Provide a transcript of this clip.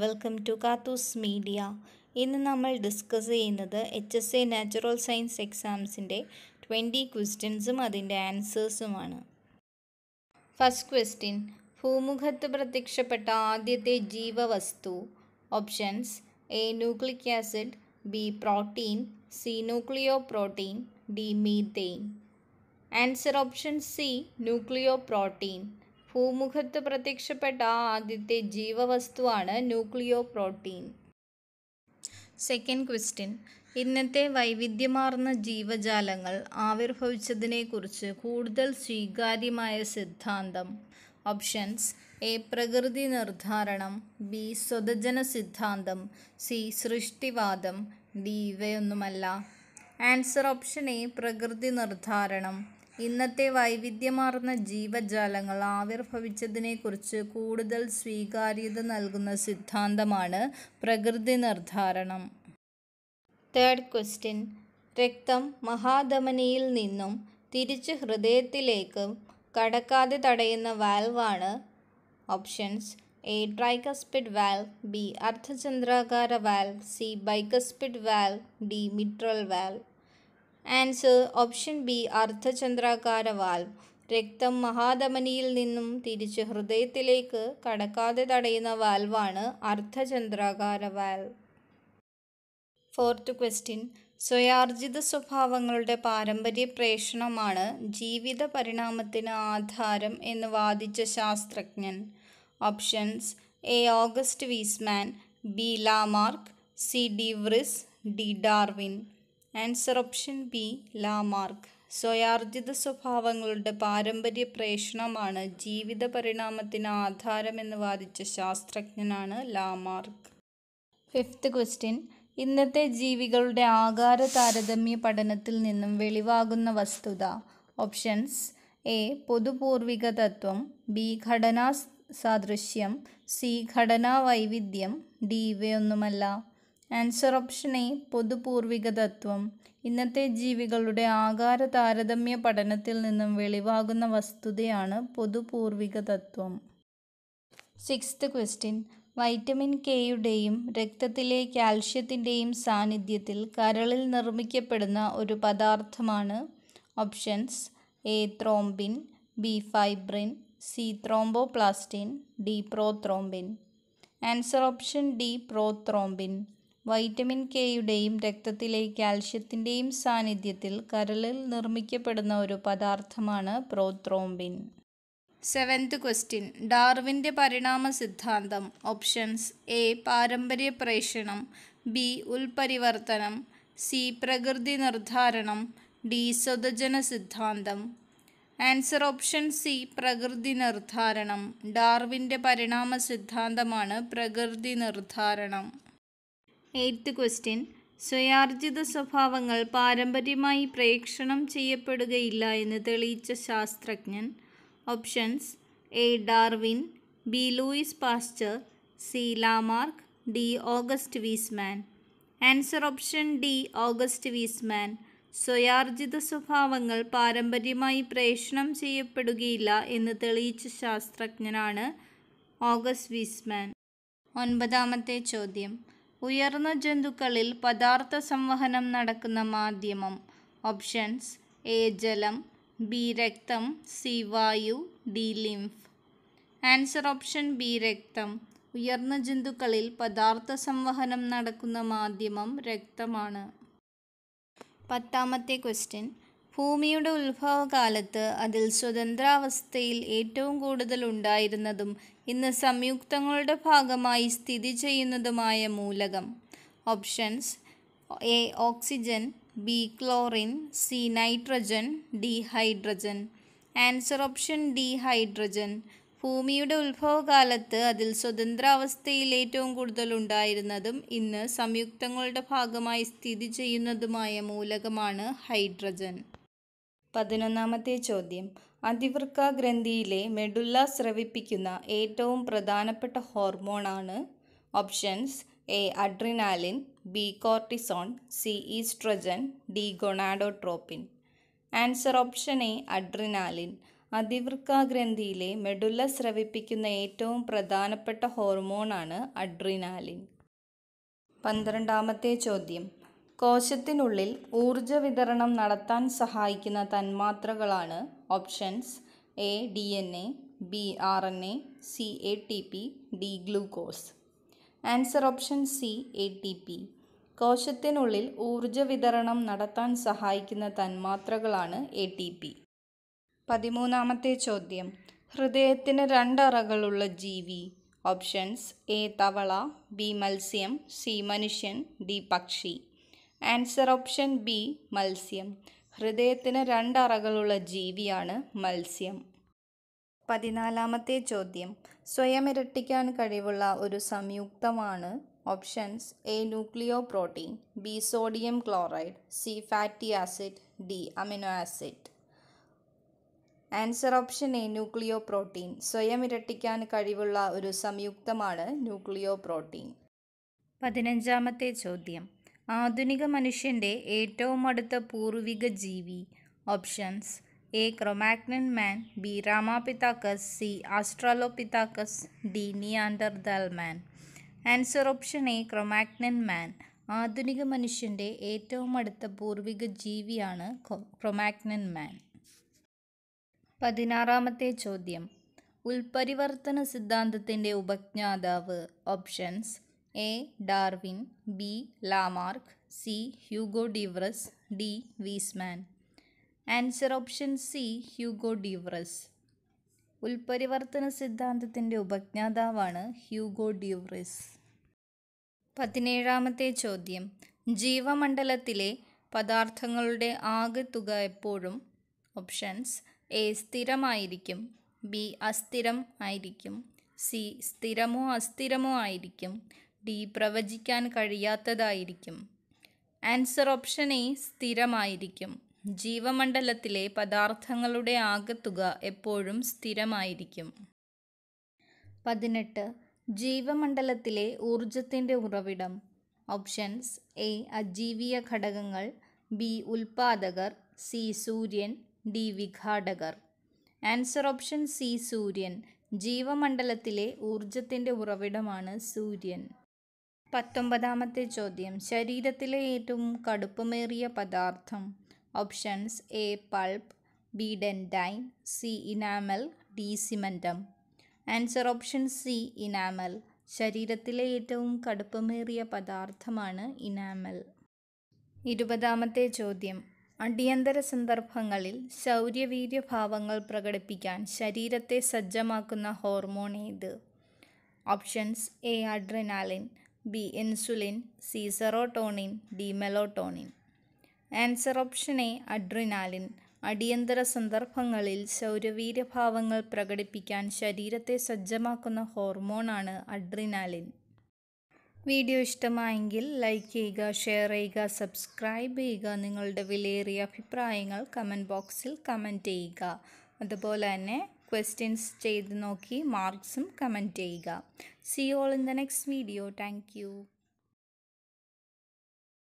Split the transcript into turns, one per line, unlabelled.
welcome to കാത്തൂസ് media ഇന്ന് നമ്മൾ discuss ചെയ്യുന്നത് H S A natural science എക്സാംസിൻ്റെ ട്വൻറ്റി ക്വസ്റ്റ്യൻസും അതിൻ്റെ ആൻസേഴ്സുമാണ് ഫസ്റ്റ് ക്വസ്റ്റ്യൻ ഭൂമുഖത്ത് പ്രത്യക്ഷപ്പെട്ട ആദ്യത്തെ ജീവവസ്തു options A nucleic acid B protein C nucleoprotein D methane answer option C nucleoprotein ഭൂമുഖത്ത് പ്രത്യക്ഷപ്പെട്ട ആദ്യത്തെ ജീവവസ്തുവാണ് ന്യൂക്ലിയോ പ്രോട്ടീൻ സെക്കൻഡ് ക്വസ്റ്റ്യൻ ഇന്നത്തെ വൈവിധ്യമാർന്ന ജീവജാലങ്ങൾ ആവിർഭവിച്ചതിനെക്കുറിച്ച് കൂടുതൽ സ്വീകാര്യമായ സിദ്ധാന്തം ഓപ്ഷൻസ് എ പ്രകൃതി നിർദ്ധാരണം ബി സ്വതജന സിദ്ധാന്തം സി സൃഷ്ടിവാദം ഡി ഇവയൊന്നുമല്ല ആൻസർ ഓപ്ഷൻ എ പ്രകൃതി നിർദ്ധാരണം ഇന്നത്തെ വൈവിധ്യമാർന്ന ജീവജാലങ്ങൾ ആവിർഭവിച്ചതിനെക്കുറിച്ച് കൂടുതൽ സ്വീകാര്യത നൽകുന്ന സിദ്ധാന്തമാണ് പ്രകൃതി നിർദ്ധാരണം തേർഡ് ക്വസ്റ്റ്യൻ രക്തം മഹാധമനിയിൽ നിന്നും തിരിച്ച് ഹൃദയത്തിലേക്ക് കടക്കാതെ തടയുന്ന വാൽവാണ് options A tricuspid valve B അർദ്ധചന്ദ്രാകാര valve C bicuspid valve D mitral valve answer option B അർദ്ധചന്ദ്രാകാര വാൽവ് രക്തം മഹാധമനിയിൽ നിന്നും തിരിച്ച് ഹൃദയത്തിലേക്ക് കടക്കാതെ തടയുന്ന വാൽവാണ് അർദ്ധചന്ദ്രാകാര വാൽവ് ഫോർത്ത് ക്വസ്റ്റ്യൻ സ്വയാർജിത സ്വഭാവങ്ങളുടെ പാരമ്പര്യ പ്രേഷണമാണ് ജീവിത പരിണാമത്തിന് ആധാരം എന്ന് വാദിച്ച ശാസ്ത്രജ്ഞൻ options A August Weismann B Lamarck C de Vries D Darwin answer option B Lamarck സ്വയാർജിത സ്വഭാവങ്ങളുടെ പാരമ്പര്യ പ്രേഷണമാണ് ജീവിത പരിണാമത്തിന് ആധാരമെന്ന് വാദിച്ച ശാസ്ത്രജ്ഞനാണ് ലാമാർക്ക് ഫിഫ്ത്ത് ക്വസ്റ്റ്യൻ ഇന്നത്തെ ജീവികളുടെ ആകാര താരതമ്യ പഠനത്തിൽ നിന്നും വെളിവാകുന്ന വസ്തുത ഓപ്ഷൻസ് എ പൊതുപൂർവിക തത്വം ബി ഘടനാ സാദൃശ്യം സി ഘടനാ വൈവിധ്യം ഡി ഇവയൊന്നുമല്ല ആൻസർ ഓപ്ഷൻ എ പൊതുപൂർവിക തത്വം ഇന്നത്തെ ജീവികളുടെ ആകാര താരതമ്യ പഠനത്തിൽ നിന്നും വെളിവാകുന്ന വസ്തുതയാണ് പൊതുപൂർവിക തത്വം സിക്സ്ത് ക്വസ്റ്റ്യൻ വൈറ്റമിൻ കെയുടെയും രക്തത്തിലെ കാൽഷ്യത്തിൻ്റെയും സാന്നിധ്യത്തിൽ കരളിൽ നിർമ്മിക്കപ്പെടുന്ന ഒരു പദാർത്ഥമാണ് options A thrombin B fibrin C thromboplastin D prothrombin answer option D prothrombin vitamin കെയുടെയും രക്തത്തിലെ കാൽഷ്യത്തിൻ്റെയും സാന്നിധ്യത്തിൽ കരളിൽ നിർമ്മിക്കപ്പെടുന്ന ഒരു പദാർത്ഥമാണ് പ്രോത്രോംബിൻ സെവൻത് ക്വസ്റ്റ്യൻ ഡാർവിൻ്റെ പരിണാമ സിദ്ധാന്തം ഓപ്ഷൻസ് എ പാരമ്പര്യ പ്രേഷണം ബി ഉൽപരിവർത്തനം സി പ്രകൃതി നിർദ്ധാരണം ഡി സ്വതജന സിദ്ധാന്തം ആൻസർ ഓപ്ഷൻ സി പ്രകൃതി നിർദ്ധാരണം ഡാർവിൻ്റെ പരിണാമ സിദ്ധാന്തമാണ് പ്രകൃതി നിർദ്ധാരണം എയ്ത്ത് ക്വസ്റ്റ്യൻ സ്വയാർജിത സ്വഭാവങ്ങൾ പാരമ്പര്യമായി പ്രേക്ഷണം ചെയ്യപ്പെടുകയില്ല എന്ന് തെളിയിച്ച ശാസ്ത്രജ്ഞൻ options A Darwin B Louis Pasteur C Lamarck D August Weismann answer option D August Weismann സ്വയാർജിത സ്വഭാവങ്ങൾ പാരമ്പര്യമായി പ്രേഷണം ചെയ്യപ്പെടുകയില്ല എന്ന് തെളിയിച്ച ശാസ്ത്രജ്ഞനാണ് ഓഗസ്റ്റ് വീസ്മാൻ ഒൻപതാമത്തെ ചോദ്യം ഉയർന്ന ജന്തുക്കളിൽ പദാർത്ഥ സംവഹനം നടക്കുന്ന മാധ്യമം ഓപ്ഷൻസ് എ ജലം ബി രക്തം സി വായു D lymph answer option B രക്തം ഉയർന്ന ജന്തുക്കളിൽ പദാർത്ഥ സംവഹനം നടക്കുന്ന മാധ്യമം രക്തമാണ് പത്താമത്തെ ക്വസ്റ്റ്യൻ ഭൂമിയുടെ ഉത്ഭവകാലത്ത് അതിൽ സ്വതന്ത്രാവസ്ഥയിൽ ഏറ്റവും കൂടുതൽ ഉണ്ടായിരുന്നതും ഇന്ന് സംയുക്തങ്ങളുടെ ഭാഗമായി സ്ഥിതി ചെയ്യുന്നതുമായ മൂലകം options A oxygen B chlorine C nitrogen D hydrogen answer option D hydrogen ഭൂമിയുടെ ഉത്ഭവകാലത്ത് അതിൽ സ്വതന്ത്രാവസ്ഥയിൽ ഏറ്റവും കൂടുതൽ ഉണ്ടായിരുന്നതും ഇന്ന് സംയുക്തങ്ങളുടെ ഭാഗമായി സ്ഥിതി ചെയ്യുന്നതുമായ മൂലകമാണ് ഹൈഡ്രജൻ പതിനൊന്നാമത്തെ ചോദ്യം അതിവൃക്ക ഗ്രന്ഥിയിലെ മെഡുല്ല സ്രവിപ്പിക്കുന്ന ഏറ്റവും പ്രധാനപ്പെട്ട ഹോർമോണാണ് options A adrenaline B cortisone C oestrogen D gonadotropin answer option A adrenaline അതിവൃക്ക ഗ്രന്ഥിയിലെ മെഡുല്ല സ്രവിപ്പിക്കുന്ന ഏറ്റവും പ്രധാനപ്പെട്ട ഹോർമോണാണ് അഡ്രിനാലിൻ പന്ത്രണ്ടാമത്തെ ചോദ്യം കോശത്തിനുള്ളിൽ ഊർജ്ജ വിതരണം നടത്താൻ സഹായിക്കുന്ന തന്മാത്രകളാണ് options A D N A B R N A C A T P D glucose answer option C A T P കോശത്തിനുള്ളിൽ ഊർജ്ജ വിതരണം നടത്താൻ സഹായിക്കുന്ന തന്മാത്രകളാണ് എ ടി പി പതിമൂന്നാമത്തെ ചോദ്യം ഹൃദയത്തിന് രണ്ടറകളുള്ള ജീവി ഓപ്ഷൻസ് എ തവള ബി മത്സ്യം സി മനുഷ്യൻ ഡി പക്ഷി ആൻസർ ഓപ്ഷൻ ബി മത്സ്യം ഹൃദയത്തിന് രണ്ടറകളുള്ള ജീവിയാണ് മത്സ്യം പതിനാലാമത്തെ ചോദ്യം സ്വയം ഇരട്ടിക്കാൻ കഴിവുള്ള ഒരു സംയുക്തമാണ് options A nucleoprotein B sodium chloride C fatty acid D amino acid answer option A nucleoprotein സ്വയം ഇരട്ടിക്കാൻ കഴിവുള്ള ഒരു സംയുക്തമാണ് ന്യൂക്ലിയോ പ്രോട്ടീൻ പതിനഞ്ചാമത്തെ ചോദ്യം ആധുനിക മനുഷ്യൻ്റെ ഏറ്റവും അടുത്ത പൂർവിക ജീവി options A Cro-Magnon man B Ramapithecus C Australopithecus D Neanderthal man answer option A Cro-Magnon man ആധുനിക മനുഷ്യൻ്റെ ഏറ്റവും അടുത്ത പൂർവിക ജീവിയാണ് ക്രൊമാഗ്നൻ മാൻ പതിനാറാമത്തെ ചോദ്യം ഉൽപരിവർത്തന സിദ്ധാന്തത്തിൻ്റെ ഉപജ്ഞാതാവ് options A Darwin B Lamarck C Hugo de Vries D Weismann answer option C Hugo de Vries ഉൽപരിവർത്തന സിദ്ധാന്തത്തിൻ്റെ ഉപജ്ഞാതാവാണ് ഹ്യൂഗോ ഡ്യൂറിസ് പതിനേഴാമത്തെ ചോദ്യം ജീവമണ്ഡലത്തിലെ പദാർത്ഥങ്ങളുടെ ആകെത്തുക എപ്പോഴും ഓപ്ഷൻസ് എ സ്ഥിരമായിരിക്കും ബി അസ്ഥിരം ആയിരിക്കും സി സ്ഥിരമോ അസ്ഥിരമോ ആയിരിക്കും ഡി പ്രവചിക്കാൻ കഴിയാത്തതായിരിക്കും ആൻസർ ഓപ്ഷൻ എ സ്ഥിരമായിരിക്കും ജീവമണ്ഡലത്തിലെ പദാർത്ഥങ്ങളുടെ ആകത്തുക എപ്പോഴും സ്ഥിരമായിരിക്കും പതിനെട്ട് ജീവമണ്ഡലത്തിലെ ഊർജത്തിൻ്റെ ഉറവിടം ഓപ്ഷൻസ് എ അജീവിയ ഘടകങ്ങൾ ബി ഉൽപാദകർ സി സൂര്യൻ ഡി വിഘാടകർ ആൻസർ ഓപ്ഷൻ സി സൂര്യൻ ജീവമണ്ഡലത്തിലെ ഊർജത്തിൻ്റെ ഉറവിടമാണ് സൂര്യൻ പത്തൊമ്പതാമത്തെ ചോദ്യം ശരീരത്തിലെ ഏറ്റവും കടുപ്പമേറിയ പദാർത്ഥം options A pulp B dentine C enamel D cementum answer option C enamel ശരീരത്തിലെ ഏറ്റവും കടുപ്പമേറിയ പദാർത്ഥമാണ് ഇനാമൽ ഇരുപതാമത്തെ ചോദ്യം അടിയന്തര സന്ദർഭങ്ങളിൽ ശൗര്യവീര്യ ഭാവങ്ങൾ പ്രകടിപ്പിക്കാൻ ശരീരത്തെ സജ്ജമാക്കുന്ന ഹോർമോൺ ഏത് options A adrenaline B insulin C serotonin D melatonin answer option A adrenaline അടിയന്തര സന്ദർഭങ്ങളിൽ ശൗരവീര്യഭാവങ്ങൾ പ്രകടിപ്പിക്കാൻ ശരീരത്തെ സജ്ജമാക്കുന്ന ഹോർമോണാണ് അഡ്രിനാലിൻ വീഡിയോ ഇഷ്ടമായെങ്കിൽ ലൈക്ക് ചെയ്യുക ഷെയർ ചെയ്യുക സബ്സ്ക്രൈബ് ചെയ്യുക നിങ്ങളുടെ വിലയേറിയ അഭിപ്രായങ്ങൾ കമൻറ്റ് ബോക്സിൽ കമൻറ്റ് ചെയ്യുക അതുപോലെ തന്നെ ക്വസ്റ്റ്യൻസ് ചെയ്ത് നോക്കി മാർക്സും കമൻറ്റ് ചെയ്യുക see all in the next video thank